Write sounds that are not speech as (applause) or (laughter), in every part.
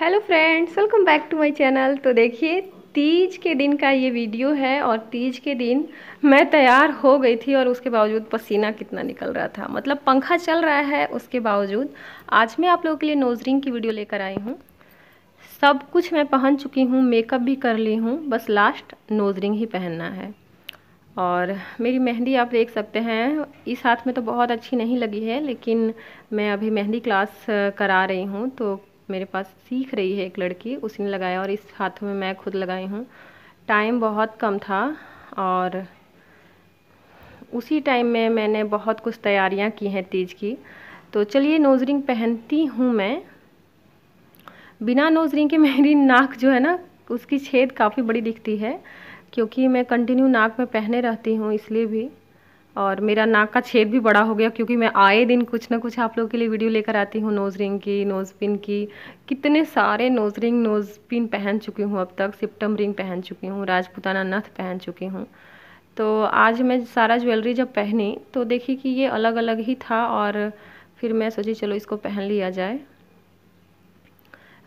hello friends welcome back to my channel तो देखिए तीज के दिन का ये वीडियो है और तीज के दिन मैं तैयार हो गई थी और उसके बावजूद पसीना कितना निकल रहा था मतलब पंखा चल रहा है उसके बावजूद आज मैं आप लोगों के लिए नोजरिंग की वीडियो लेकर आई हूँ सब कुछ मैं पहन चुकी हूँ मेकअप भी कर ली हूँ बस लास्ट नोजरिंग ही पहनना है और मेरी मेहंदी आप देख सकते हैं इस हाथ में तो बहुत अच्छी नहीं लगी है लेकिन मैं अभी मेहंदी क्लास करा रही हूँ तो मेरे पास सीख रही है एक लड़की उसने लगाया और इस हाथों में मैं खुद लगाई हूँ टाइम बहुत कम था और उसी टाइम में मैंने बहुत कुछ तैयारियाँ की हैं तीज की तो चलिए नोज़ रिंग पहनती हूँ मैं बिना नोज़ रिंग के मेरी (laughs) नाक जो है ना उसकी छेद काफ़ी बड़ी दिखती है क्योंकि मैं कंटिन्यू नाक में पहने रहती हूँ इसलिए भी और मेरा नाक का छेद भी बड़ा हो गया क्योंकि मैं आए दिन कुछ ना कुछ आप लोगों के लिए वीडियो लेकर आती हूँ नोज़ रिंग की नोज़ पिन की कितने सारे नोज़ रिंग नोज़ पिन पहन चुकी हूँ अब तक सिप्टम रिंग पहन चुकी हूँ राजपुताना नथ पहन चुकी हूँ तो आज मैं सारा ज्वेलरी जब पहनी तो देखी कि ये अलग अलग ही था और फिर मैं सोची चलो इसको पहन लिया जाए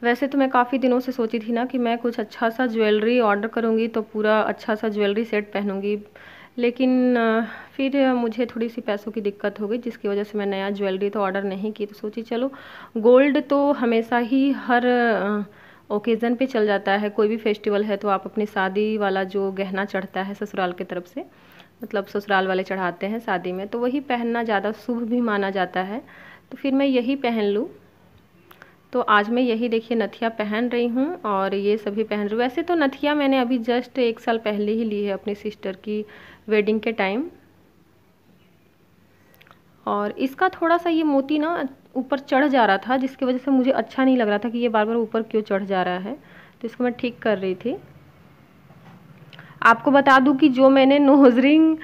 वैसे तो मैं काफ़ी दिनों से सोची थी ना कि मैं कुछ अच्छा सा ज्वेलरी ऑर्डर करूँगी तो पूरा अच्छा सा ज्वेलरी सेट पहनूँगी लेकिन फिर मुझे थोड़ी सी पैसों की दिक्कत हो गई जिसकी वजह से मैं नया ज्वेलरी तो ऑर्डर नहीं की तो सोची चलो गोल्ड तो हमेशा ही हर ओकेज़न पे चल जाता है कोई भी फेस्टिवल है तो आप अपनी शादी वाला जो गहना चढ़ता है ससुराल की तरफ से मतलब ससुराल वाले चढ़ाते हैं शादी में तो वही पहनना ज़्यादा शुभ भी माना जाता है तो फिर मैं यही पहन लूँ तो आज मैं यही देखिए नथिया पहन रही हूँ और ये सभी पहन रही हूँ वैसे तो नथिया मैंने अभी जस्ट एक साल पहले ही ली है अपनी सिस्टर की वेडिंग के टाइम और इसका थोड़ा सा ये मोती ना ऊपर चढ़ जा रहा था जिसकी वजह से मुझे अच्छा नहीं लग रहा था कि ये बार बार ऊपर क्यों चढ़ जा रहा है तो इसको मैं ठीक कर रही थी आपको बता दूं कि जो मैंने नोज रिंग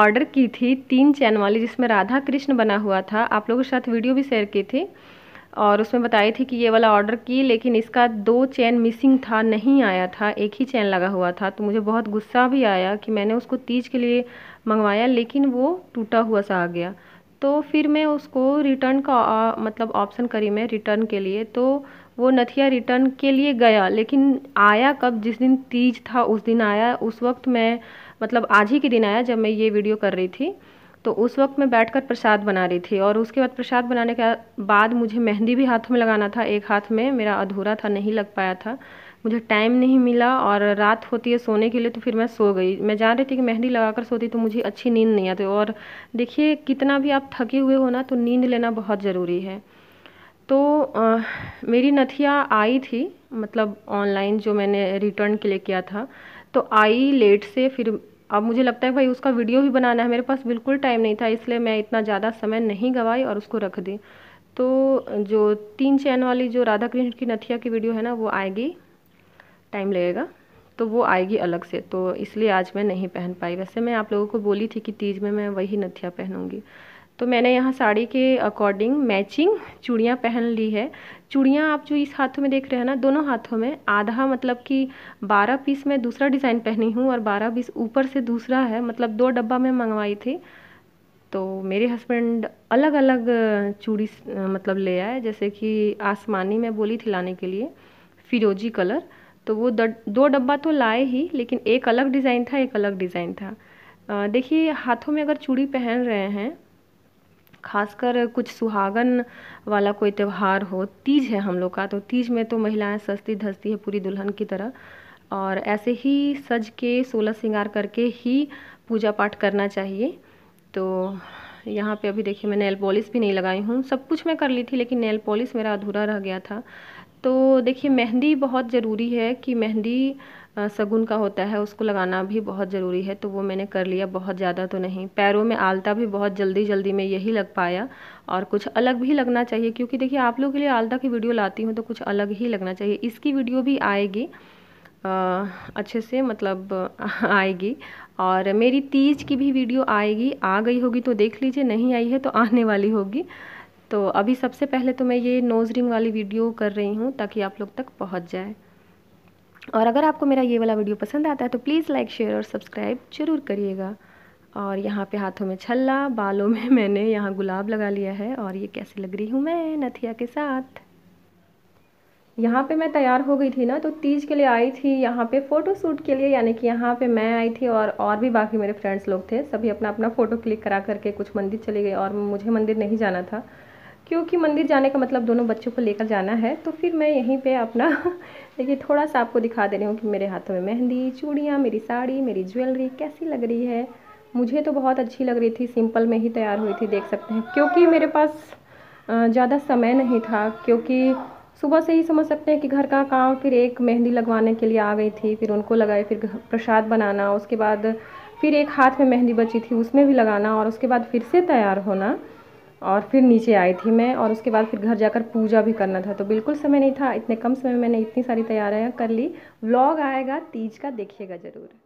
ऑर्डर की थी तीन चैन वाली जिसमें राधा कृष्ण बना हुआ था आप लोगों के साथ वीडियो भी शेयर की थी और उसमें बताई थी कि ये वाला ऑर्डर की लेकिन इसका दो चैन मिसिंग था नहीं आया था एक ही चैन लगा हुआ था तो मुझे बहुत गुस्सा भी आया कि मैंने उसको तीज के लिए मंगवाया लेकिन वो टूटा हुआ सा आ गया तो फिर मैं उसको रिटर्न का आ, मतलब ऑप्शन करी मैं रिटर्न के लिए तो वो नथिया रिटर्न के लिए गया लेकिन आया कब जिस दिन तीज था उस दिन आया उस वक्त मैं मतलब आज ही के दिन आया जब मैं ये वीडियो कर रही थी तो उस वक्त मैं बैठकर प्रसाद बना रही थी और उसके बाद प्रसाद बनाने के बाद मुझे मेहंदी भी हाथ में लगाना था एक हाथ में मेरा अधूरा था नहीं लग पाया था मुझे टाइम नहीं मिला और रात होती है सोने के लिए तो फिर मैं सो गई मैं जान रही थी कि मेहंदी लगाकर सोती तो मुझे अच्छी नींद नहीं आती और देखिए कितना भी आप थके हुए हो ना तो नींद लेना बहुत ज़रूरी है तो आ, मेरी नथिया आई थी मतलब ऑनलाइन जो मैंने रिटर्न के लिए किया था तो आई लेट से फिर अब मुझे लगता है भाई उसका वीडियो भी बनाना है मेरे पास बिल्कुल टाइम नहीं था इसलिए मैं इतना ज़्यादा समय नहीं गवाई और उसको रख दी तो जो तीन चैन वाली जो राधा कृष्ण की नथिया की वीडियो है ना वो आएगी टाइम लगेगा तो वो आएगी अलग से तो इसलिए आज मैं नहीं पहन पाई वैसे मैं आप लोगों को बोली थी कि तीज में मैं वही नथिया पहनूंगी तो मैंने यहाँ साड़ी के अकॉर्डिंग मैचिंग चूड़ियाँ पहन ली है चूड़ियाँ आप जो इस हाथों में देख रहे हैं ना दोनों हाथों में आधा मतलब कि बारह पीस मैं दूसरा डिज़ाइन पहनी हूँ और बारह पीस ऊपर से दूसरा है मतलब दो डब्बा मैं मंगवाई थी तो मेरे हस्बैंड अलग अलग चूड़ी मतलब ले आए जैसे कि आसमानी मैं बोली थी लाने के लिए फिरोजी कलर तो वो दो डब्बा तो लाए ही लेकिन एक अलग डिज़ाइन था एक अलग डिज़ाइन था देखिए हाथों में अगर चूड़ी पहन रहे हैं खासकर कुछ सुहागन वाला कोई त्यौहार हो तीज है हम लोग का तो तीज में तो महिलाएं सस्ती धस्ती है पूरी दुल्हन की तरह और ऐसे ही सज के सोलह श्रृंगार करके ही पूजा पाठ करना चाहिए तो यहाँ पे अभी देखिए मैं नेल पॉलिश भी नहीं लगाई हूँ सब कुछ मैं कर ली थी लेकिन नेल पॉलिश मेरा अधूरा रह गया था तो देखिए मेहंदी बहुत ज़रूरी है कि मेहंदी सगुन का होता है उसको लगाना भी बहुत ज़रूरी है तो वो मैंने कर लिया बहुत ज़्यादा तो नहीं पैरों में आलता भी बहुत जल्दी जल्दी में यही लग पाया और कुछ अलग भी लगना चाहिए क्योंकि देखिए आप लोग के लिए आलता की वीडियो लाती हूँ तो कुछ अलग ही लगना चाहिए इसकी वीडियो भी आएगी आ, अच्छे से मतलब (laughs) आएगी और मेरी तीज की भी वीडियो आएगी आ गई होगी तो देख लीजिए नहीं आई है तो (laughs) आने वाली होगी तो अभी सबसे पहले तो मैं ये नोज़ रिंग वाली वीडियो कर रही हूँ ताकि आप लोग तक पहुँच जाए और अगर आपको मेरा ये वाला वीडियो पसंद आता है तो प्लीज़ लाइक शेयर और सब्सक्राइब जरूर करिएगा और यहाँ पे हाथों में छल्ला बालों में (laughs) मैंने यहाँ गुलाब लगा लिया है और ये कैसी लग रही हूँ मैं नथिया के साथ यहाँ पे मैं तैयार हो गई थी ना तो तीज के लिए आई थी यहाँ पे फ़ोटो शूट के लिए यानी कि यहाँ पे मैं आई थी और और भी बाकी मेरे फ्रेंड्स लोग थे सभी अपना अपना फ़ोटो क्लिक करा करके कुछ मंदिर चले गए और मुझे मंदिर नहीं जाना था क्योंकि मंदिर जाने का मतलब दोनों बच्चों को लेकर जाना है तो फिर मैं यहीं पे अपना (laughs) देखिए थोड़ा सा आपको दिखा दे रही हूँ कि मेरे हाथों में मेहंदी चूड़ियाँ मेरी साड़ी मेरी ज्वेलरी कैसी लग रही है मुझे तो बहुत अच्छी लग रही थी सिंपल में ही तैयार हुई थी देख सकते हैं क्योंकि मेरे पास ज़्यादा समय नहीं था क्योंकि सुबह से ही समझ सकते हैं कि घर का काम फिर एक मेहंदी लगवाने के लिए आ गई थी फिर उनको लगाए फिर प्रसाद बनाना उसके बाद फिर एक हाथ में मेहंदी बची थी उसमें भी लगाना और उसके बाद फिर से तैयार होना और फिर नीचे आई थी मैं और उसके बाद फिर घर जाकर पूजा भी करना था तो बिल्कुल समय नहीं था इतने कम समय में मैंने इतनी सारी तैयारियाँ कर ली व्लॉग आएगा तीज का देखिएगा ज़रूर